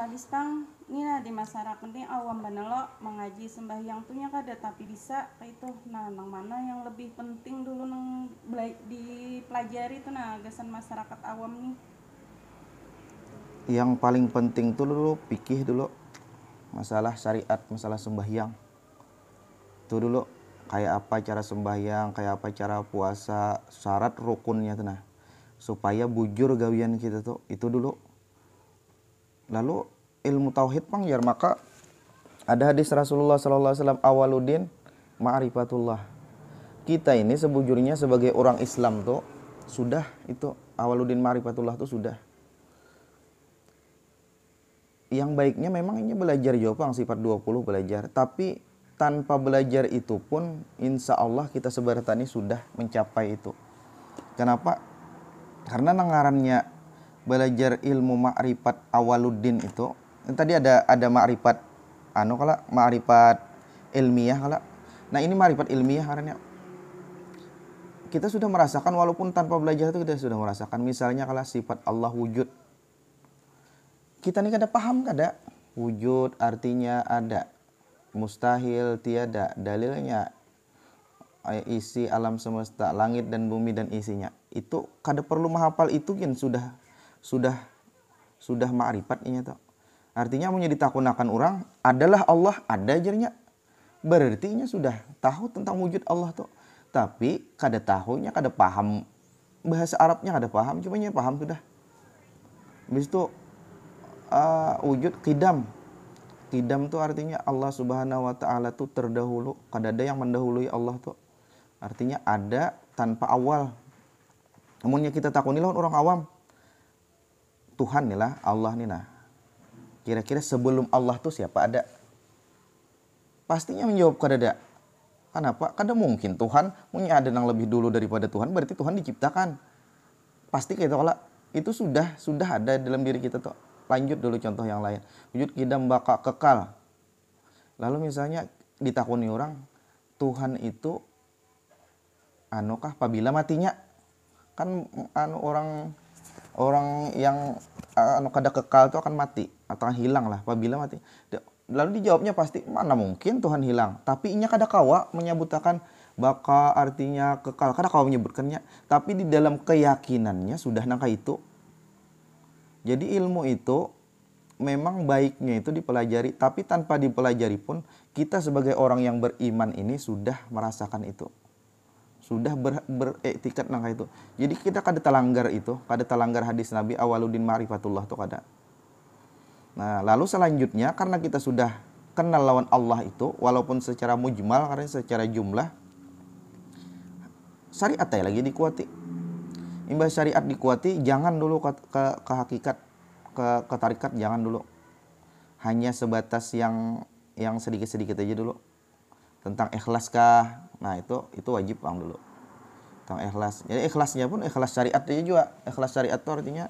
habis tang nina di masyarakat penting awam banelo mengaji sembahyang tunya kada tapi bisa itu nah nang mana yang lebih penting dulu nang dipelajari itu nah gesan masyarakat awam nih yang paling penting tuh dulu pikir dulu masalah syariat masalah sembahyang itu dulu kayak apa cara sembahyang kayak apa cara puasa syarat rukunnya tuh nah supaya bujur gawian kita tuh itu dulu Lalu ilmu tauhid pang ya maka ada hadis Rasulullah SAW awaludin ma'rifatullah. Kita ini sebujurnya sebagai orang Islam tuh sudah itu awaludin ma'rifatullah tuh sudah. Yang baiknya memang ini belajar Jopang sifat 20 belajar, tapi tanpa belajar itu pun insya Allah kita sebaratani sudah mencapai itu. Kenapa? Karena nangarannya belajar ilmu ma'rifat awaluddin itu tadi ada ada ma'rifat anu kalau ma'rifat ilmiah kalau nah ini ma'rifat ilmiah karena ya. kita sudah merasakan walaupun tanpa belajar itu kita sudah merasakan misalnya kalau sifat Allah wujud kita ini kada paham kada wujud artinya ada mustahil tiada dalilnya eh, isi alam semesta langit dan bumi dan isinya itu kada perlu menghafal itu kan sudah sudah sudah ma'rifat ini toh. Artinya mau ditakunakan orang adalah Allah ada jernya Berarti nya sudah tahu tentang wujud Allah toh. Tapi kada tahunya kada paham bahasa Arabnya kada paham cuma nya paham sudah. Habis itu uh, wujud kidam. Kidam tuh artinya Allah Subhanahu wa taala tuh terdahulu, kada ada yang mendahului Allah tuh. Artinya ada tanpa awal. Namunnya kita takuni lawan orang awam, Tuhan nih lah, Allah nih nah. Kira-kira sebelum Allah tuh siapa ada? Pastinya menjawab ada Kenapa? kada mungkin Tuhan punya ada yang lebih dulu daripada Tuhan, berarti Tuhan diciptakan. Pasti kita gitu, kalau itu sudah sudah ada dalam diri kita tuh. Lanjut dulu contoh yang lain. Wujud kita baka kekal. Lalu misalnya ditakuni orang, Tuhan itu anukah apabila matinya kan anu orang orang yang eh, anu kada kekal itu akan mati atau akan hilang lah apabila mati. Lalu dijawabnya pasti mana mungkin Tuhan hilang. Tapi inya kada kawa menyebutkan baka artinya kekal. Kada kawa menyebutkannya. Tapi di dalam keyakinannya sudah nangka itu. Jadi ilmu itu memang baiknya itu dipelajari. Tapi tanpa dipelajari pun kita sebagai orang yang beriman ini sudah merasakan itu sudah ber, beretikat eh, nang itu. Jadi kita kada telanggar itu, kada telanggar hadis Nabi awaludin ma'rifatullah itu kada. Nah, lalu selanjutnya karena kita sudah kenal lawan Allah itu walaupun secara mujmal karena secara jumlah syariat ya lagi dikuati. Imbas syariat dikuati jangan dulu ke, ke, ke hakikat ke, ke tarikat jangan dulu. Hanya sebatas yang yang sedikit-sedikit aja dulu. Tentang kah, Nah, itu itu wajib bang dulu. Tentang ikhlas. Jadi ikhlasnya pun ikhlas syariat juga. Ikhlas syariat itu artinya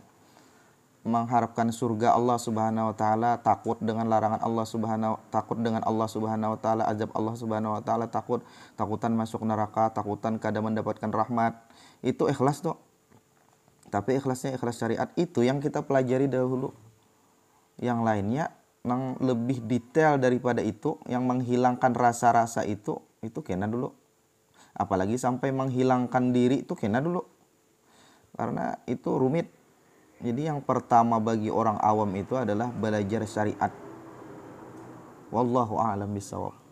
mengharapkan surga Allah Subhanahu wa taala, takut dengan larangan Allah Subhanahu takut dengan Allah Subhanahu wa taala, azab Allah Subhanahu wa taala, takut takutan masuk neraka, takutan kada mendapatkan rahmat. Itu ikhlas tuh. Tapi ikhlasnya ikhlas syariat itu yang kita pelajari dahulu. Yang lainnya yang lebih detail daripada itu, yang menghilangkan rasa-rasa itu itu kena dulu apalagi sampai menghilangkan diri itu kena dulu karena itu rumit jadi yang pertama bagi orang awam itu adalah belajar syariat wallahu a'lam bisawab